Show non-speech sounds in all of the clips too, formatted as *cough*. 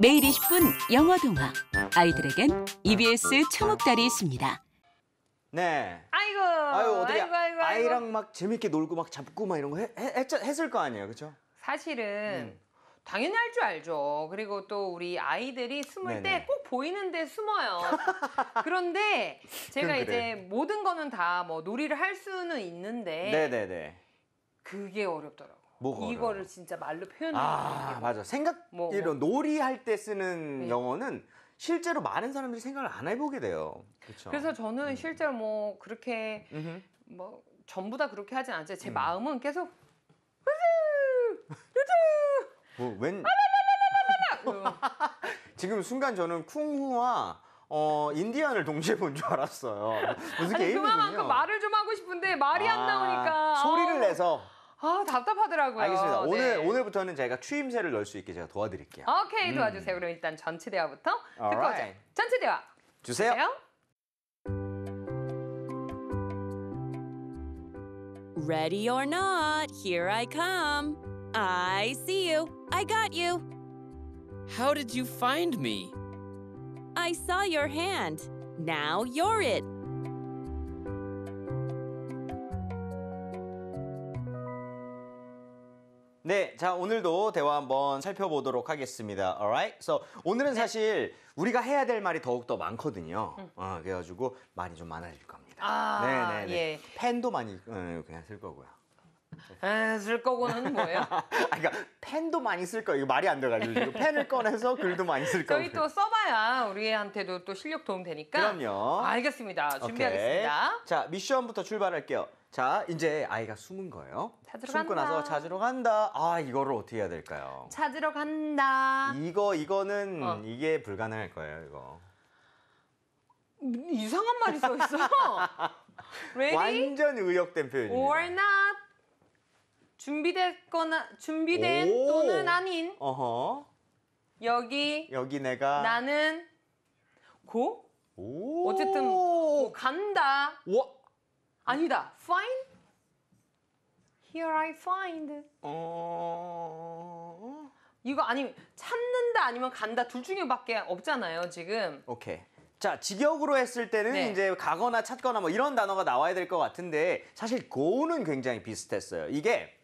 매일 20분 영어 동화. 아이들에겐 EBS 초옥달이 있습니다. 네. 아이고. 아유 어떻게 아이고, 아이고, 아이고. 아이랑 막 재밌게 놀고 막 잡고 막 이런 거 해, 했, 했을 거 아니에요, 그렇죠? 사실은 음. 당연히 할 줄 알죠. 그리고 또 우리 아이들이 숨을 때 꼭 보이는데 숨어요. *laughs* 그런데 제가 그래. 이제 모든 거는 다뭐 놀이를 할 수는 있는데 네네네. 그게 어렵더라고. 뭐가 이거를 어려워? 진짜 말로 표현하는 아 맞아 생각 뭐, 이런 뭐. 놀이할 때 쓰는 네. 영어는 실제로 많은 사람들이 생각을 안 해보게 돼요. 그렇죠. 그래서 저는 음. 실제로 뭐 그렇게 음흠. 뭐 전부 다 그렇게 하진 않죠. 제 음. 마음은 계속 루즈 뭐웬 지금 순간 저는 쿵후와 어 인디언을 동시에 본 줄 알았어요. 무슨 게임이군요. 그만큼 말을 좀 하고 싶은데 말이 아, 안 나오니까 소리를 어. 내서 아 답답하더라고요. 알겠습니다. 오늘 네. 오늘부터는 제가 추임새를 넣을 수 있게 제가 도와드릴게요. 오케이 도와주세요. 그럼 일단 전체 대화부터 듣고 오죠. Alright. 전체 대화 주세요. 주세요. Ready or not, here I come. I see you. I got you. How did you find me? I saw your hand. Now you're it. 네, 자 오늘도 대화 한번 살펴보도록 하겠습니다. Alright, so 오늘은 네. 사실 우리가 해야 될 말이 더욱 더 많거든요. 음. 어, 그래가지고 말이 좀 많아질 겁니다. 아, 네네. 네, 네. 예. 펜도 많이 어, 그냥 쓸 거고요. 에, 쓸 거고는 뭐예요? *laughs* 아, 그러니까 펜도 많이 쓸 거예요. 이거 말이 안 돼가지고 지금 펜을 꺼내서 글도 많이 쓸 거예요. 저희 또 써봐야 우리한테도 또 실력 도움 되니까. 그럼요. 알겠습니다. 준비하겠습니다. 오케이. 자 미션부터 출발할게요. 자, 이제 아이가 숨은 거예요. 찾으러 숨고 간다. 나서 찾으러 간다. 아, 이거를 어떻게 해야 될까요? 찾으러 간다. 이거 이거는 어. 이게 불가능할 거예요, 이거. 음, 이상한 말이 써 있어. *laughs* Ready 완전 의역된 표현입니다. or not. 준비됐거나 준비된 오. 또는 아닌 어허. 여기 여기 내가 나는 고 오. 어쨌든 뭐 간다. 와, 아니다. Find? Here I find. 어... 이거 아니면 찾는다 아니면 간다 둘 중에밖에 없잖아요 지금. 오케이. 자 직역으로 했을 때는 네. 이제 가거나 찾거나 뭐 이런 단어가 나와야 될 것 같은데 사실 go는 굉장히 비슷했어요. 이게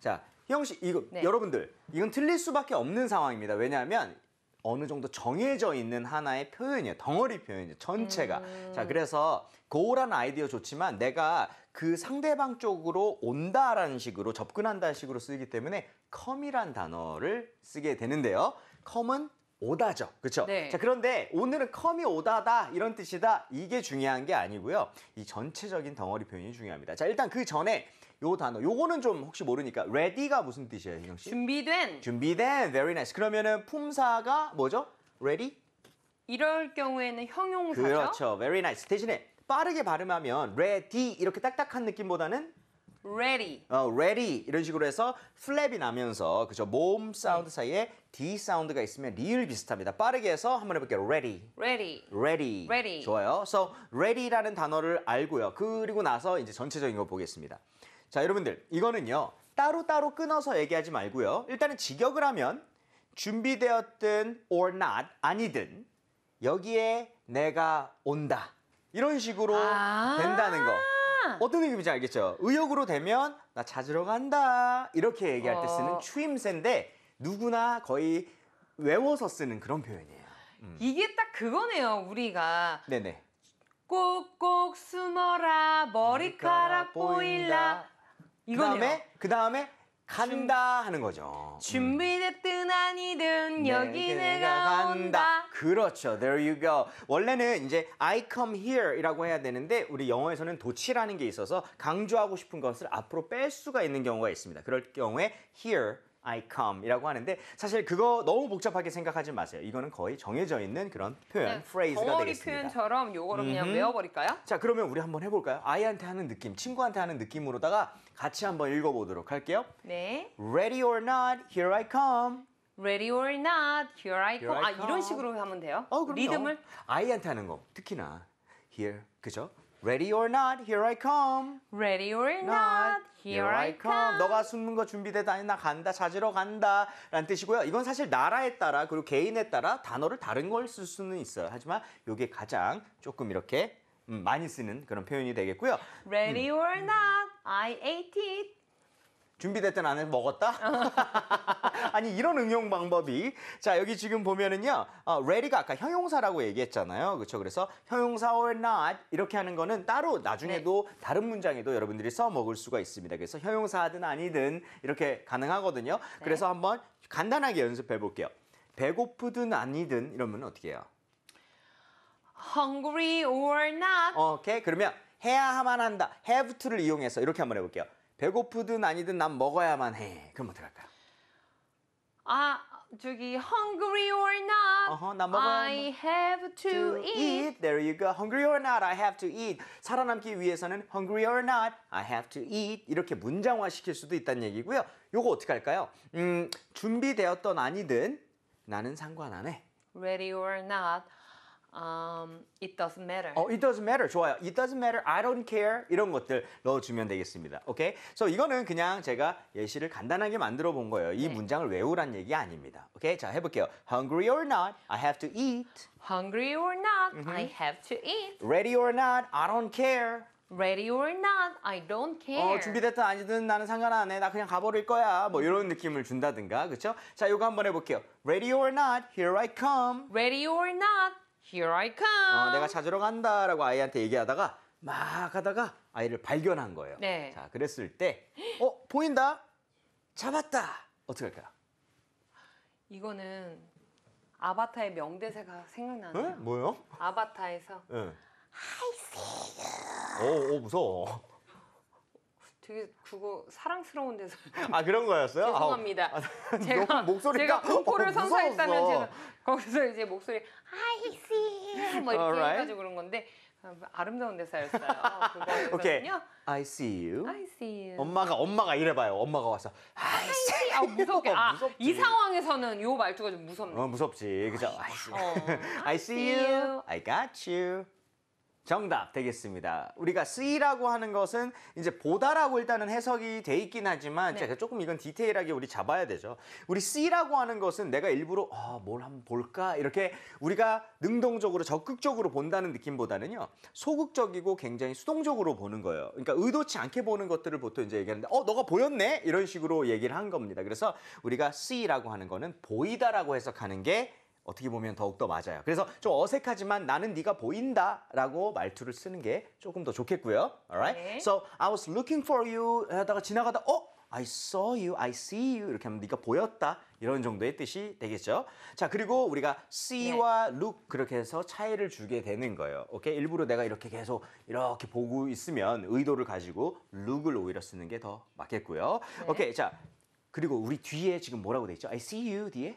자형씨 이거 네. 여러분들 이건 틀릴 수밖에 없는 상황입니다. 왜냐하면 어느 정도 정해져 있는 하나의 표현이에요. 덩어리 표현이에요. 전체가. 음. 자, 그래서 고울한 아이디어 좋지만 내가 그 상대방 쪽으로 온다라는 식으로 접근한다 식으로 쓰기 이 때문에 컴이란 단어를 쓰게 되는데요. 컴은 오다죠. 그렇죠? 네. 자, 그런데 오늘은 컴이 오다다 이런 뜻이다. 이게 중요한 게 아니고요. 이 전체적인 덩어리 표현이 중요합니다. 자, 일단 그 전에 요 단어. 요거는 좀 혹시 모르니까 ready가 무슨 뜻이에요, 인형 씨? 준비된 준비된. Very nice. 그러면은 품사가 뭐죠? ready? 이럴 경우에는 형용사죠. 그렇죠. Very nice. 대신에 빠르게 발음하면 ready 이렇게 딱딱한 느낌보다는 ready. 어, ready 이런 식으로 해서 플랩이 나면서 그죠? 모음 사운드 네. 사이에 D 사운드가 있으면 리을 비슷합니다. 빠르게 해서 한번 해볼게요. ready, ready, ready, ready. 좋아요. So ready라는 단어를 알고요. 그리고 나서 이제 전체적인 거 보겠습니다. 자, 여러분들 이거는요. 따로따로 끊어서 얘기하지 말고요. 일단은 직역을 하면 준비되었든 or not 아니든 여기에 내가 온다. 이런 식으로 아 된다는 거. 어떤 느낌인지 알겠죠? 의욕으로 되면 나 찾으러 간다. 이렇게 얘기할 때 쓰는 어. 추임새인데 누구나 거의 외워서 쓰는 그런 표현이에요. 음. 이게 딱 그거네요. 우리가 네네. 꼭꼭 숨어라 머리카락, 머리카락 보일라 그다음에 그다음에 간다 하는 거죠. 음. 준비됐든 아니든 음. 여기 내가 온다. 그렇죠. There you go. 원래는 이제 I come here이라고 해야 되는데 우리 영어에서는 도치라는 게 있어서 강조하고 싶은 것을 앞으로 뺄 수가 있는 경우가 있습니다. 그럴 경우에 here I come이라고 하는데 사실 그거 너무 복잡하게 생각하지 마세요. 이거는 거의 정해져 있는 그런 표현, 네, 프레이즈가 되겠습니다. 표현처럼 요거를 음흠. 그냥 외워버릴까요? 자, 그러면 우리 한번 해볼까요? 아이한테 하는 느낌, 친구한테 하는 느낌으로다가 같이 한번 읽어보도록 할게요. 네. Ready or not, here I come. Ready or not, here I come. Here I come. 아, 이런 식으로 하면 돼요? 어, 요 리듬을? 아이한테 하는 거, 특히나. Here, 그죠? Ready or not, here I come. Ready or not, here I come. 너가 숨는 거 준비되다 아니 나 간다 찾으러 간다 라는 뜻이고요. 이건 사실 나라에 따라 그리고 개인에 따라 단어를 다른 걸 쓸 수는 있어요. 하지만 이게 가장 조금 이렇게 음, 많이 쓰는 그런 표현이 되겠고요. Ready 음. or not, I ate it. 준비됐든 안 해서 먹었다? *laughs* 아니 이런 응용 방법이 자 여기 지금 보면은요 어, ready가 아까 형용사라고 얘기했잖아요 그렇죠 그래서 형용사 or not 이렇게 하는 거는 따로 나중에도 네. 다른 문장에도 여러분들이 써먹을 수가 있습니다 그래서 형용사든 아니든 이렇게 가능하거든요 네. 그래서 한번 간단하게 연습해 볼게요 배고프든 아니든 이러면 어떻게 해요? hungry or not 오케이 okay, 그러면 해야만 한다 have to를 이용해서 이렇게 한번 해볼게요 배고프든 아니든 난 먹어야만 해. 그럼 어떡할까요? 아, 저기 hungry or not, 어허, 나 먹어야 I have to, to eat. eat. There you go. Hungry or not, I have to eat. 살아남기 위해서는 hungry or not, I have to eat. 이렇게 문장화 시킬 수도 있다는 얘기고요. 요거 어떻게 할까요? 음, 준비되었던 아니든 나는 상관 안 해. Ready or not, Um, it doesn't matter. 어, it doesn't matter. 좋아요. It doesn't matter. I don't care. 이런 것들 넣어주면 되겠습니다. 오케이? 그래서 이거는 그냥 제가 예시를 간단하게 만들어 본 거예요. 이 네. 문장을 외우란 얘기 아닙니다. 오케이? 자, 해볼게요. Hungry or not, I have to eat. Hungry or not, mm -hmm. I have to eat. Ready or not, I don't care. Ready or not, I don't care. 어, 준비됐든 아니든 나는 상관 안 해. 나 그냥 가버릴 거야. 뭐 이런 느낌을 준다든가, 그렇죠? 자, 이거 한번 해볼게요. Ready or not, here I come. Ready or not, Here I 어, come. 어, 내가 찾으러 간다라고 아이한테 얘기하다가 막 하다가 아이를 발견한 거예요. 네. 자, 그랬을 때 어, 보인다. 잡았다. 어떻게 할까요? 이거는 아바타의 명대사가 생각나네요. 에? 네? 뭐요? 아바타에서 예. I see you. 오, 어, 오 어, 무서워. 되게 그거 사랑스러운 데서 *laughs* 아 그런 거였어요? 죄송합니다. 아, *laughs* 제가 목소리가 제가 어, 공포를 어, 선사했다면 제가 거기서 이제 목소리 I see 뭐 이렇게 right. 해가지고 그런 건데 아름다운 대사였어요. 오케이. Okay. I see you. I see you. 엄마가 엄마가 이래봐요. 엄마가 와서 I see you. 아, 무섭게. 어, 아, 이 상황에서는 요 말투가 좀 무섭네. 어, 무섭지. 그죠? *laughs* I, 어. I, I see you. I got you. 정답 되겠습니다. 우리가 쓰이라고 하는 것은 이제 보다라고 일단은 해석이 돼 있긴 하지만 네. 제가 조금 이건 디테일하게 우리 잡아야 되죠. 우리 쓰이라고 하는 것은 내가 일부러 아, 뭘 한번 볼까 이렇게 우리가 능동적으로 적극적으로 본다는 느낌보다는요 소극적이고 굉장히 수동적으로 보는 거예요. 그러니까 의도치 않게 보는 것들을 보통 이제 얘기하는데 어 너가 보였네 이런 식으로 얘기를 한 겁니다. 그래서 우리가 쓰이라고 하는 거는 보이다라고 해석하는 게 어떻게 보면 더욱더 맞아요. 그래서 좀 어색하지만 나는 네가 보인다라고 말투를 쓰는 게 조금 더 좋겠고요. Alright. 네. So I was looking for you 하다가 지나가다 어 I saw you, I see you 이렇게 하면 네가 보였다 이런 정도의 뜻이 되겠죠. 자 그리고 우리가 see와 네. look 그렇게 해서 차이를 주게 되는 거예요. 오케이 일부러 내가 이렇게 계속 이렇게 보고 있으면 의도를 가지고 look을 오히려 쓰는 게 더 맞겠고요. 네. 오케이 자 그리고 우리 뒤에 지금 뭐라고 돼 있죠? I see you 뒤에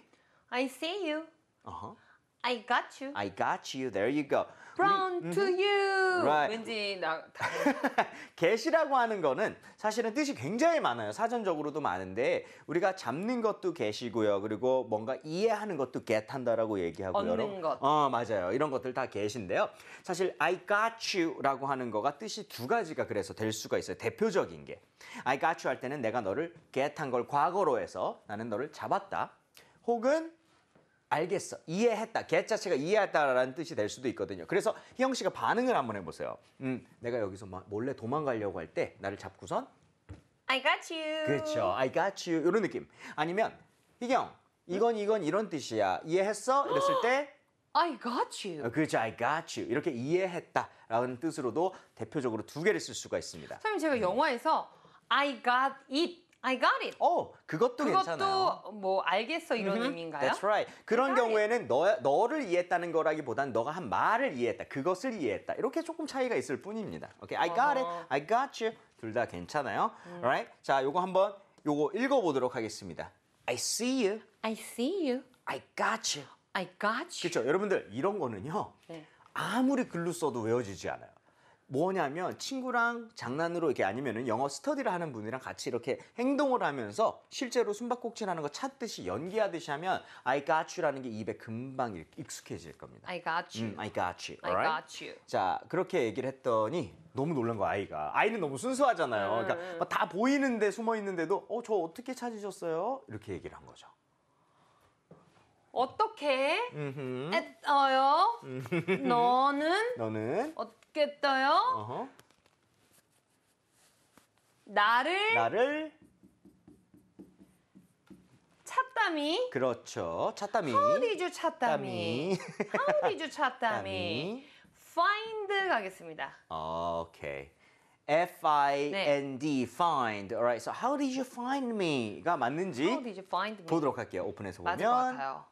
I see you 어허. Uh-huh. I got you. I got you. There you go. b r o w 우리, to 음. you. Right. 왠지 나 *laughs* get이라고 하는 거는 사실은 뜻이 굉장히 많아요. 사전적으로도 많은데 우리가 잡는 것도 g 시고요 그리고 뭔가 이해하는 것도 get한다라고 얘기하고요. 얻는 것. 어 맞아요. 이런 것들 다 g e 인데요 사실 I got you라고 하는 거가 뜻이 두 가지가 그래서 될 수가 있어요. 대표적인 게 I got you 할 때는 내가 너를 get한 걸 과거로 해서 나는 너를 잡았다. 혹은 알겠어. 이해했다. 개 자체가 이해했다라는 뜻이 될 수도 있거든요. 그래서 희영 씨가 반응을 한번 해보세요. 음, 내가 여기서 몰래 도망가려고 할 때 나를 잡고선 I got you. 그렇죠. I got you. 이런 느낌. 아니면 희경, 이건 이건 이런 뜻이야. 이해했어? 이랬을 때 *gasps* I got you. 어, 그렇죠. I got you. 이렇게 이해했다라는 뜻으로도 대표적으로 두 개를 쓸 수가 있습니다. 선생님 제가 영화에서 I got it I got it. 어, 그것도, 그것도 괜찮아요. 그것도 뭐 알겠어 이런 mm-hmm. 의미인가요? That's right. 그런 경우에는 너, 너를 이해했다는 거라기보단 너가 한 말을 이해했다. 그것을 이해했다. 이렇게 조금 차이가 있을 뿐입니다. 오이 Okay? I got 어. it. I got you. 둘 다 괜찮아요. 음. Right? 자, 요거 한번 요거 읽어 보도록 하겠습니다. I see you. I see you. I got you. I got you. 그렇죠. 여러분들 이런 거는요. 네. 아무리 글로 써도 외워지지 않아요. 뭐냐면 친구랑 장난으로 이렇게 아니면은 영어 스터디를 하는 분이랑 같이 이렇게 행동을 하면서 실제로 숨바꼭질 하는 거 찾듯이 연기하듯이 하면 I got you라는 게 입에 금방 익숙해질 겁니다. I got you. 음, I got you. Alright? I got you. 자, 그렇게 얘기를 했더니 너무 놀란 거야, 아이가. 아이는 너무 순수하잖아요. 그러니까 음. 다 보이는데 숨어 있는데도 어, 저 어떻게 찾으셨어요? 이렇게 얘기를 한 거죠. 어떻게 음흠. 했어요? 너는 너는 어떻겠어요? 어허. 나를 나를 찾다미 그렇죠. 찾다미. How did you 찾다미? How did you 찾다미? Find 가겠습니다. 오케이. F-I-N-D, find. Alright, so how did you find me?가 맞는지 How did you find me? 보도록 할게요. 오픈해서 보면. 맞을 것 같아요.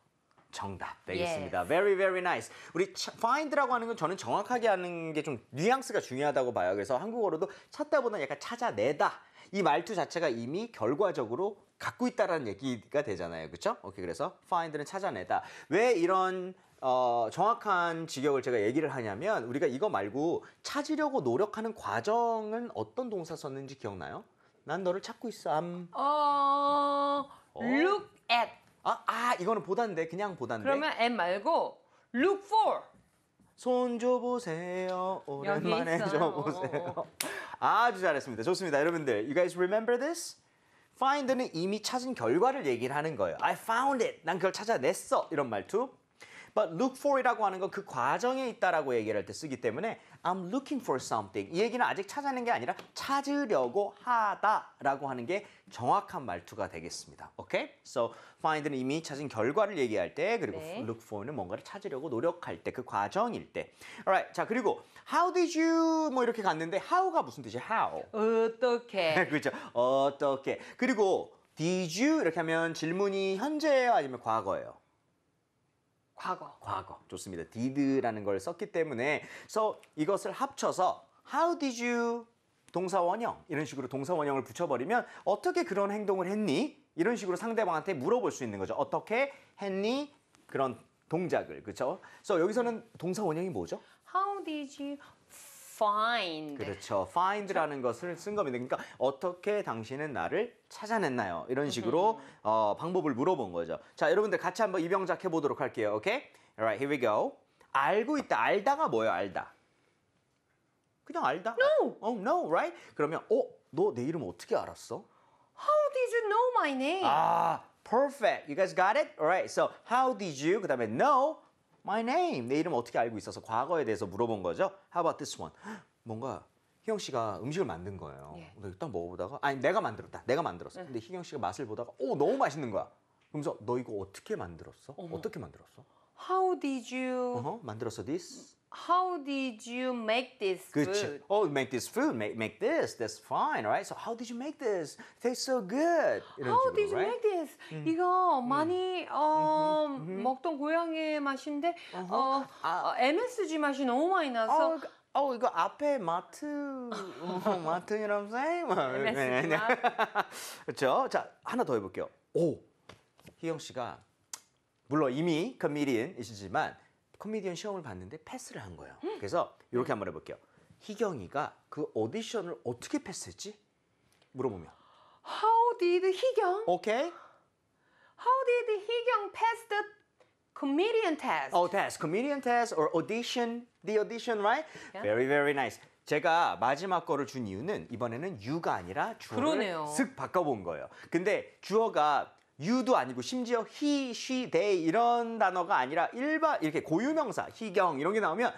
정답 되겠습니다. Yes. Very, very nice. 우리 find라고 하는 건 저는 정확하게 하는 게 좀 뉘앙스가 중요하다고 봐요. 그래서 한국어로도 찾다보다 약간 찾아내다. 이 말투 자체가 이미 결과적으로 갖고 있다라는 얘기가 되잖아요. 그렇죠? 오케이. 그래서 find는 찾아내다. 왜 이런 어, 정확한 직역을 제가 얘기를 하냐면 우리가 이거 말고 찾으려고 노력하는 과정은 어떤 동사 썼는지 기억나요? 난 너를 찾고 있어. I'm... 어... 어... look at 아, 아 이거는 보단데 그냥 보단데. 그러면 M 말고 look for. 손 줘보세요. 오랜만에 줘보세요. 아주 잘했습니다. 좋습니다. 여러분들, you guys remember this? find는 이미 찾은 결과를 얘기를 하는 거예요. I found it. 난 그걸 찾아냈어. 이런 말투. But look for이라고 하는 건 그 과정에 있다라고 얘기를 할 때 쓰기 때문에 I'm looking for something. 이 얘기는 아직 찾아낸 게 아니라 찾으려고 하다라고 하는 게 정확한 말투가 되겠습니다. 오케이? Okay? So find는 이미 찾은 결과를 얘기할 때 그리고 네. look for는 뭔가를 찾으려고 노력할 때 그 과정일 때. Alright. 자, 그리고 how did you 뭐 이렇게 갔는데 how가 무슨 뜻이 야 how? 어떻게. *laughs* 그렇죠. 어떻게. 그리고 did you 이렇게 하면 질문이 현재예요 아니면 과거예요? 과거. 과거. 좋습니다. did라는 걸 썼기 때문에 so 이것을 합쳐서 how did you 동사 원형 이런 식으로 동사 원형을 붙여버리면 어떻게 그런 행동을 했니? 이런 식으로 상대방한테 물어볼 수 있는 거죠. 어떻게 했니? 그런 동작을 그렇죠? 서 so 여기서는 동사 원형이 뭐죠? How did you? find. 그렇죠. find라는 것을 쓴 겁니다. 그러니까 어떻게 당신은 나를 찾아냈나요? 이런 식으로 음. 어, 방법을 물어본 거죠. 자, 여러분들 같이 한번 입영작 해보도록 할게요. 오케이? Alright, here we go. 알고 있다. 알다가 뭐예요? 알다. 그냥 알다. No. Oh, no, right? 그러면 어, 너내 이름 어떻게 알았어? How did you know my name? 아, perfect. You guys got it? Alright, so how did you? 그 다음에 know. my name 내 이름 어떻게 알고 있어서 과거에 대해서 물어본 거죠. How about this one? *gasps* 뭔가 희경 씨가 음식을 만든 거예요. 예. 딱 먹어보다가 아니 내가 만들었다. 내가 만들었어. 근데 희경 씨가 맛을 보다가 오 너무 맛있는 거야. 그러면서 너 이거 어떻게 만들었어? 어머. 어떻게 만들었어? How did you? 어허, 만들었어 this? How did you make this food? Oh, make this food. Make make this. That's fine, right? So how did you make this? Tastes so good. How 식으로, did you right? make this? 이거 많이 어, 먹던 고양이의 맛인데 어, 어, MSG 맛이 너무 많이 나서 어, 어 이거 앞에 마트 마트 you know m s g 이렇게. m 그렇죠? 자 하나 더 해볼게요. 오 희영 씨가 물론 이미 c o m e 이시지만 코미디언 시험을 봤는데 패스를 한 거예요. 음. 그래서 이렇게 네. 한번 해볼게요. 희경이가 그 오디션을 어떻게 패스했지? 물어보면. How did 희경? 오케이. Okay. How did 희경 pass the comedian test? Oh, test. Comedian test or audition. The audition, right? Yeah. Very, very nice. 제가 마지막 거를 준 이유는 이번에는 유가 아니라 주어를 그러네요. 쓱 바꿔본 거예요. 근데 주어가 유도 아니고 심지어 he, she, they 이런 단어가 아니라 일반 이렇게 고유명사 희경 이런 게 나오면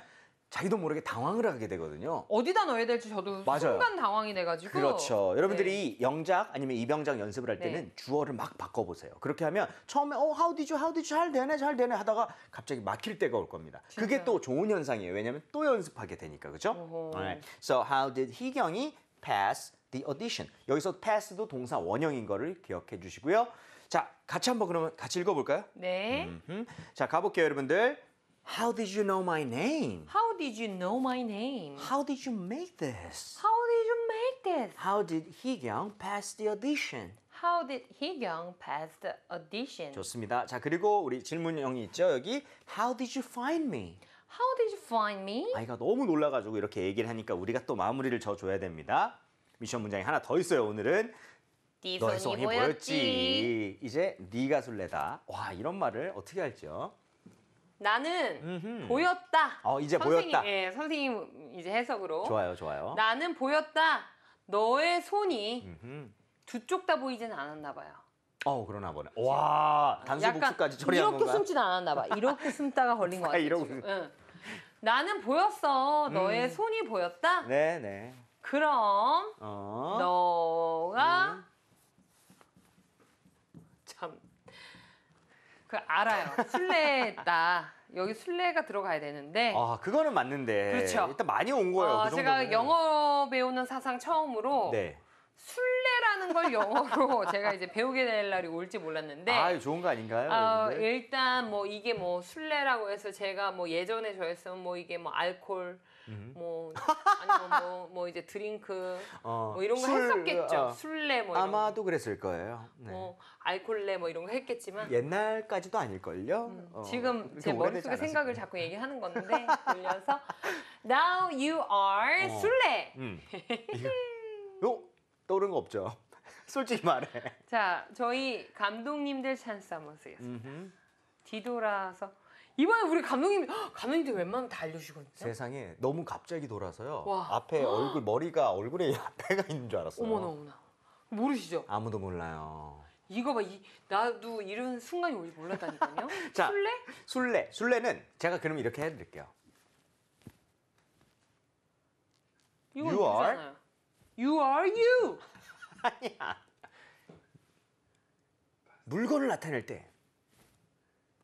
자기도 모르게 당황을 하게 되거든요. 어디다 넣어야 될지 저도 맞아요. 순간 당황이 돼가지고. 그렇죠. 여러분들이 네. 영작 아니면 이병장 연습을 할 네. 때는 네. 주어를 막 바꿔보세요. 그렇게 하면 처음에 어 how did you how did you 잘 되네 잘 되네 하다가 갑자기 막힐 때가 올 겁니다. 진짜. 그게 또 좋은 현상이에요. 왜냐하면 또 연습하게 되니까 그죠? Right. 네. So how did 희경이 pass the audition? 여기서 pass도 동사 원형인 거를 기억해 주시고요. 자, 같이 한번 그러면 같이 읽어볼까요? 네. 음흠. 자, 가볼게요, 여러분들. How did you know my name? How did you know my name? How did you make this? How did you make this? How did h e 희경 pass the audition? How did h e 희경 pass the audition? 좋습니다. 자, 그리고 우리 질문형이 있죠, 여기. How did you find me? How did you find me? 아이가 너무 놀라가지고 이렇게 얘기를 하니까 우리가 또 마무리를 져줘야 됩니다. 미션 문장이 하나 더 있어요, 오늘은. 네 손이, 손이 보였지. 보였지. 이제 네가 술래다. 와 이런 말을 어떻게 할지요? 나는 음흠. 보였다. 어 이제 선생님, 보였다. 예, 선생님 이제 해석으로. 좋아요, 좋아요. 나는 보였다. 너의 손이 음흠. 두쪽다 보이진 않았나 봐요. 어 그러나 보네. 와 단수 복수까지 처리한 이렇게 숨진 않았나 봐. 이렇게 숨다가 걸린 거 *laughs* 아, 같아. 이러고. 응. 나는 보였어. 너의 음. 손이 보였다. 네네. 네. 그럼 어. 너가 음. 그 알아요. 술래다. 여기 술래가 들어가야 되는데. 아 그거는 맞는데. 그렇죠. 일단 많이 온 거예요. 어, 그 제가 영어 배우는 사상 처음으로 네. 술래라는 걸 영어로 *laughs* 제가 이제 배우게 될 날이 올지 몰랐는데. 아 좋은 거 아닌가요? 어, 일단 뭐 이게 뭐 술래라고 해서 제가 뭐 예전에 저였으면 뭐 이게 뭐 알콜 음. 뭐 아니면 뭐, 뭐 이제 드링크 어, 뭐 이런 거 술, 했었겠죠. 어. 술래 뭐 이런 아마도 그랬을 거예요. 네. 뭐알콜래뭐 이런 거 했겠지만 옛날까지도 아닐걸요. 음, 어, 지금 제 머릿속에 생각을 자꾸 얘기하는 건데 돌려서 *laughs* Now you are 어. 술래. 음. *laughs* 요 떠오른 거 없죠. *laughs* 솔직히 말해. 자, 저희 감독님들 찬스 한번 쓰겠습니다. 뒤돌아서 이번에 우리 감독님 감독님들 웬만하면 다 알려주시거든요. 세상에 너무 갑자기 돌아서요. 와. 앞에 얼굴 머리가 얼굴에 *laughs* 앞에가 있는 줄 알았어요. 어머나 어머나 모르시죠? 아무도 몰라요. 이거 봐, 이, 나도 이런 순간이 올지 몰랐다니까요. *laughs* 자, 술래? 술래, 술래는 제가 그럼 이렇게 해드릴게요. 이건 You are? You are you. *laughs* 아니야. 물건을 나타낼 때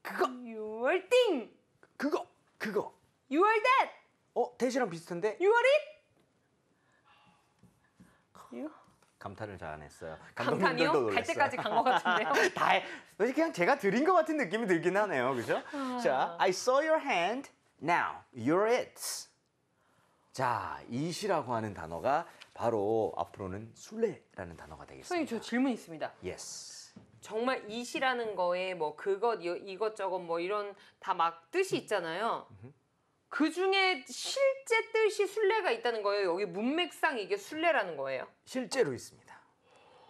그거. y 월띵 그거. 그거. y 월 u 어, 대시랑 비슷한데? y 월잇 감탄을 잘안 했어요. 감탄이요? 갈 때까지 간 것 같은데요. *laughs* 다 왠지 그냥 제가 드린 것 같은 느낌이 들긴 하네요. 그죠? 아. 자, I saw your hand. Now you're it. 자, 이시라고 하는 단어가 바로 앞으로는 술래라는 단어가 되겠습니다. 선생님 저 질문 있습니다. Yes. 정말 이시라는 거에 뭐 그것 이것저것 뭐 이런 다 막 뜻이 음. 있잖아요. 그 중에 실제 뜻이 순례가 있다는 거예요. 여기 문맥상 이게 순례라는 거예요. 실제로 있습니다.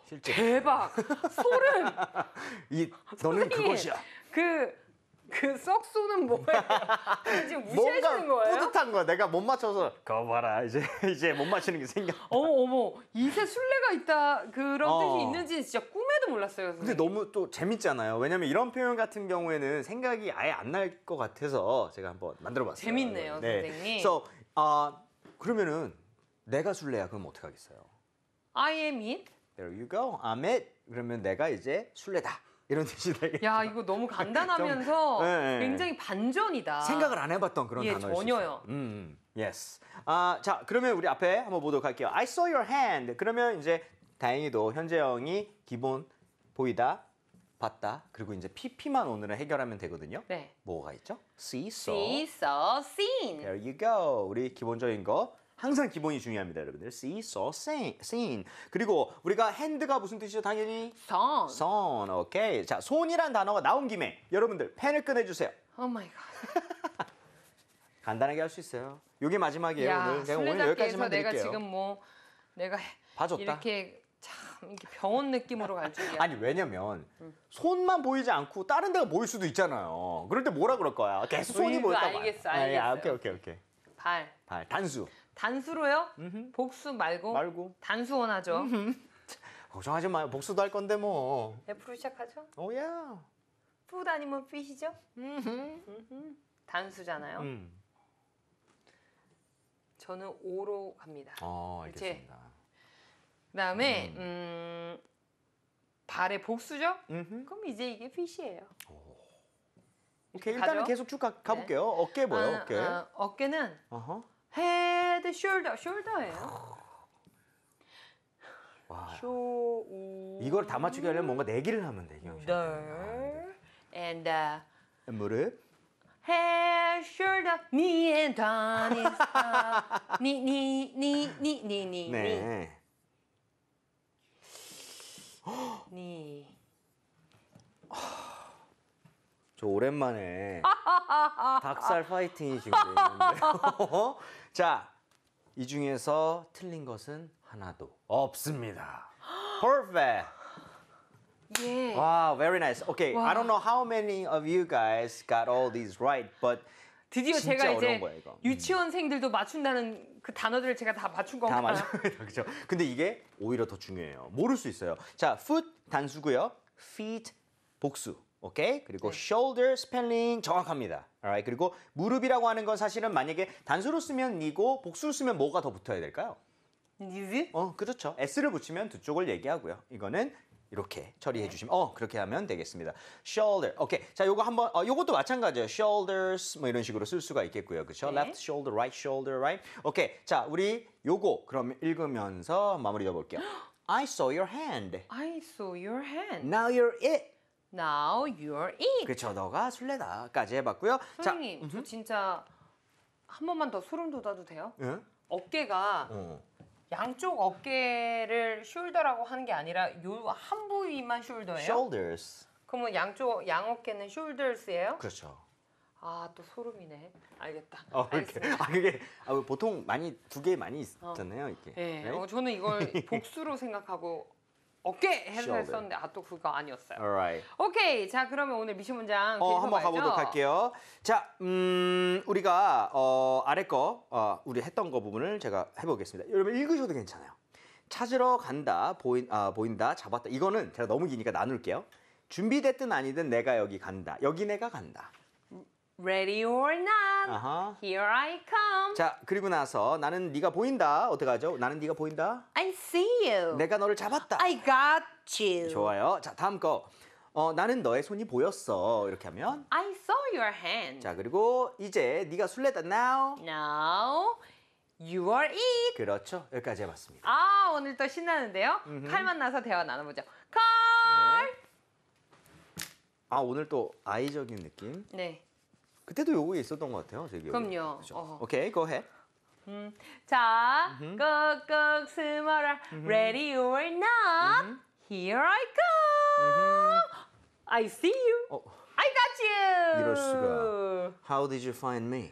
실제. 대박 소름. *laughs* 이 너는 소름이. 그것이야. 그그 썩소는 뭐예요? *laughs* 지금 무시하시는 뭔가 거예요? 뿌듯한 거야. 내가 못 맞춰서 그거 봐라 이제 *laughs* 이제 못 맞추는 게 생겨. 어머 어머 이새 순례가 있다 그런 어. 뜻이 있는지 진짜 꿈에도 몰랐어요. 선생님. 너무 또 재밌잖아요. 왜냐면 이런 표현 같은 경우에는 생각이 아예 안 날 것 같아서 제가 한번 만들어봤어요. 재밌네요, 네. 선생님. 그래서 아 그러면은 내가 순례야 그럼 어떻게 하겠어요? I am it. There you go. I'm it. 그러면 내가 이제 순례다. 이런 뜻이 되겠죠. 야 이거 너무 *laughs* 간단하면서 좀, 네, 네. 굉장히 반전이다. 생각을 안 해봤던 그런 예, 단어 전혀요. 음, 음, yes. 아, 자 그러면 우리 앞에 한번 보도록 할게요. I saw your hand. 그러면 이제 다행히도 현재형이 기본 보이다, 봤다. 그리고 이제 PP만 오늘은 해결하면 되거든요. 네. 뭐가 있죠? See, saw. See, saw, seen. There you go. 우리 기본적인 거 항상 기본이 중요합니다, 여러분들. see, saw, seen. 그리고 우리가 핸드가 무슨 뜻이죠? 당연히 son. son. 오케이. 자, 손이란 단어가 나온 김에 여러분들 펜을 꺼내 주세요. 오 마이 갓. 간단하게 할 수 있어요. 요게 마지막이에요, 야, 오늘. 내가 오늘 여기까지만 내가 드릴게요. 지금 뭐 내가 봐줬다. 이렇게 참 이렇게 병원 느낌으로 갈 줄이야. 아니 왜냐면 손만 보이지 않고 다른 데가 보일 수도 있잖아요. 그럴 때 뭐라 그럴 거야? 계속 손이 보였다고. 알겠어, 알겠어. 아, 예, 오케이, 오케이, 오케이. 발. 발. 단수. 단수로요? 음흠. 복수 말고, 말고. 단수 원하죠. 음흠. *laughs* 걱정하지 마요. 복수도 할 건데 뭐. F로 시작하죠? 오야. Oh, 푸드 아니면 피시죠? 단수잖아요. 음. 저는 오로 갑니다. 어, 알겠습니다. 그 다음에 음. 음, 발의 복수죠? 음흠. 그럼 이제 이게 피시예요. 오. 케이 일단은 가죠? 계속 쭉 가, 볼게요 네. 어깨 뭐요? 아, 어깨. 아, 어깨는 어허. 해 헤드, 숄더, 숄더예요. 와. 쇼 이걸 다 맞추게 하려면 뭔가 내기를 하면 돼, 이경 씨. 네. And uh, 무릎. Head, shoulder, knee and down is up. knee, knee, knee, knee, knee, knee. 네. knee. 저 오랜만에 닭살 파이팅이 지금 되는데. 자, 이 중에서 틀린 것은 하나도 없습니다. Perfect. Yeah. Wow, very nice. Okay, wow. I don't know how many of you guys got all these right, but 드디어 제가 이제 거야, 유치원생들도 맞춘다는 그 단어들을 제가 다 맞춘 건가? 다 맞아요. 그렇죠. 근데 이게 오히려 더 중요해요. 모를 수 있어요. 자, foot 단수고요. feet 복수. 오케이? 그리고 네. shoulder spelling 정확합니다. Alright. 그리고 무릎이라고 하는 건 사실은 만약에 단수로 쓰면 니고 복수로 쓰면 뭐가 더 붙어야 될까요? 니즈? 어, 그렇죠. s를 붙이면 두 쪽을 얘기하고요. 이거는 이렇게 처리해 네. 주시면 어 그렇게 하면 되겠습니다. shoulder. 오케이. 자, 요거 한번 어 요것도 마찬가지예요. shoulders 뭐 이런 식으로 쓸 수가 있겠고요. 그렇죠? 네. left shoulder, right shoulder, right. 오케이. 자, 우리 요거 그럼 읽으면서 마무리해 볼게요. *gasps* I saw your hand. I saw your hand. Now you're it. Now you're it. 그쵸죠 너가 술래다까지 해봤고요. 선생님, 자, 저 진짜 한 번만 더 소름 돋아도 돼요? 예? 어깨가 어. 양쪽 어깨를 숄더라고 하는 게 아니라 요한 부위만 숄더예요? Shoulders. 그러면 양쪽 양 어깨는 숄더스예요? 그렇죠. 아또 소름이네. 알겠다. 어, 아 그게 아, 보통 많이 두 개 많이 어. 있잖아요, 이렇게. 네, 어, 저는 이걸 *laughs* 복수로 생각하고 어깨 해서 했었는데 아 또 그거 아니었어요. Alright. 오케이 자 그러면 오늘 미션 문장 어, 한번 봐야죠? 가보도록 할게요. 자, 음, 우리가 어, 아래 거 어, 우리 했던 거 부분을 제가 해보겠습니다. 여러분 읽으셔도 괜찮아요. 찾으러 간다, 보인, 아, 보인다, 잡았다. 이거는 제가 너무 기니까 나눌게요. 준비됐든 아니든 내가 여기 간다. 여기 내가 간다. Ready or not, 아하. here I come. 자, 그리고 나서 나는 네가 보인다. 어떻게 하죠? 나는 네가 보인다. I see you. 내가 너를 잡았다. I got you. 좋아요. 자, 다음 거. 어, 나는 너의 손이 보였어. 이렇게 하면 I saw your hand. 자, 그리고 이제 네가 술래다. Now. Now. You are it. 그렇죠. 여기까지 해봤습니다. 아, 오늘 또 신나는데요. 음흠. 칼 만나서 대화 나눠보죠. 칼. 네. 아, 오늘 또 아이적인 느낌. 네. 그때도 요거 있었던 것 같아요. 제기 그럼요. 오케이, go 음. 자, 꾹꾹 스멀어. Ready or not, here I c o I see you. 어, I got you. 이럴 수가. how did you find me?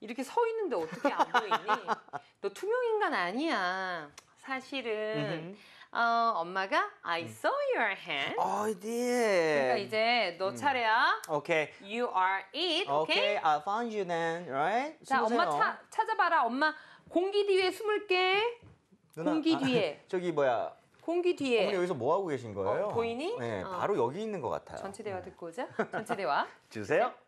이렇게 서 있는데 어떻게 안 보이니? *laughs* 너 투명 인간 아니야. 사실은 어, 엄마가 I 음. saw your hand. Oh, I 그러니까 이제 너 음. 차례야. Okay. You are it. Okay. Okay, I found you then, right? 자, 숨으세요. 차, 찾아봐라. 엄마 공기 뒤에 숨을게. 누나, 공기 아, 뒤에. *laughs* 저기 뭐야? 공기 어머니 여기서 뭐 하고 계신 어, 거예요? 보이니? 네, 어. 바로 여기 있는 것 같아요. 전체 대화 네. 듣고 오자. 전체 대화. *laughs* 주세요.